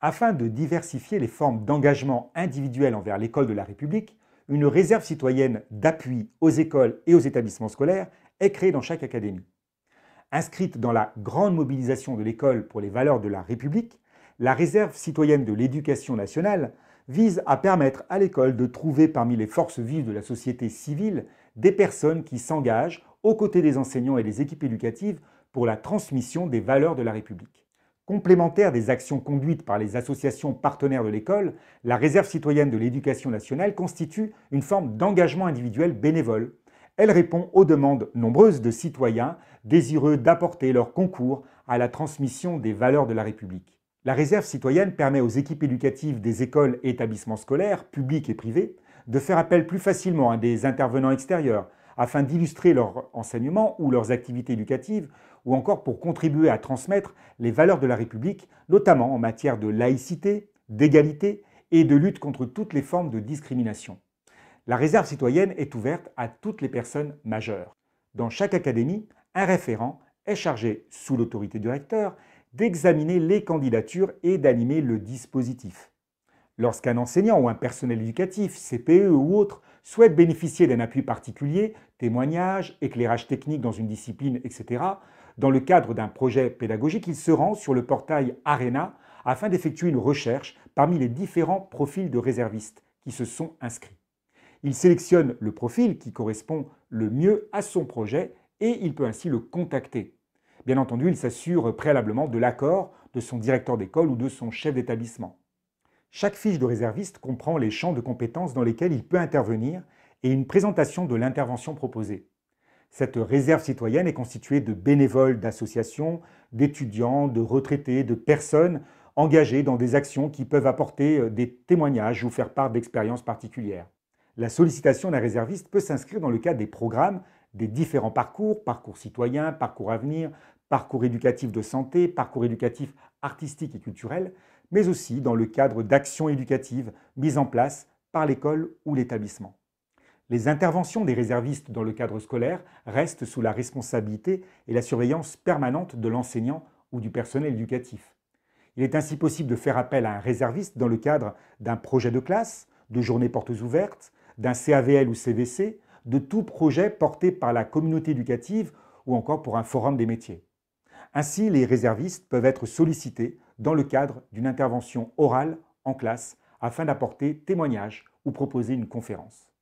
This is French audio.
afin de diversifier les formes d'engagement individuel envers l'école de la République, une réserve citoyenne d'appui aux écoles et aux établissements scolaires est créée dans chaque académie. Inscrite dans la grande mobilisation de l'école pour les valeurs de la République, la réserve citoyenne de l'éducation nationale vise à permettre à l'école de trouver parmi les forces vives de la société civile des personnes qui s'engagent aux côtés des enseignants et des équipes éducatives pour la transmission des valeurs de la République. Complémentaire des actions conduites par les associations partenaires de l'école, la réserve citoyenne de l'éducation nationale constitue une forme d'engagement individuel bénévole. Elle répond aux demandes nombreuses de citoyens désireux d'apporter leur concours à la transmission des valeurs de la République. La réserve citoyenne permet aux équipes éducatives des écoles et établissements scolaires, publics et privés, de faire appel plus facilement à des intervenants extérieurs, afin d'illustrer leur enseignement ou leurs activités éducatives, ou encore pour contribuer à transmettre les valeurs de la République, notamment en matière de laïcité, d'égalité et de lutte contre toutes les formes de discrimination. La réserve citoyenne est ouverte à toutes les personnes majeures. Dans chaque académie, un référent est chargé, sous l'autorité du recteur, d'examiner les candidatures et d'animer le dispositif. Lorsqu'un enseignant ou un personnel éducatif, CPE ou autre, souhaite bénéficier d'un appui particulier, témoignages, éclairage technique dans une discipline, etc., dans le cadre d'un projet pédagogique, il se rend sur le portail ARENA afin d'effectuer une recherche parmi les différents profils de réservistes qui se sont inscrits. Il sélectionne le profil qui correspond le mieux à son projet et il peut ainsi le contacter. Bien entendu, il s'assure préalablement de l'accord de son directeur d'école ou de son chef d'établissement. Chaque fiche de réserviste comprend les champs de compétences dans lesquels il peut intervenir et une présentation de l'intervention proposée. Cette réserve citoyenne est constituée de bénévoles d'associations, d'étudiants, de retraités, de personnes engagées dans des actions qui peuvent apporter euh, des témoignages ou faire part d'expériences particulières. La sollicitation d'un réserviste peut s'inscrire dans le cadre des programmes des différents parcours, parcours citoyen, parcours avenir, parcours éducatif de santé, parcours éducatif artistique et culturel, mais aussi dans le cadre d'actions éducatives mises en place par l'école ou l'établissement les interventions des réservistes dans le cadre scolaire restent sous la responsabilité et la surveillance permanente de l'enseignant ou du personnel éducatif. Il est ainsi possible de faire appel à un réserviste dans le cadre d'un projet de classe, de journées portes ouvertes, d'un CAVL ou CVC, de tout projet porté par la communauté éducative ou encore pour un forum des métiers. Ainsi, les réservistes peuvent être sollicités dans le cadre d'une intervention orale en classe afin d'apporter témoignage ou proposer une conférence.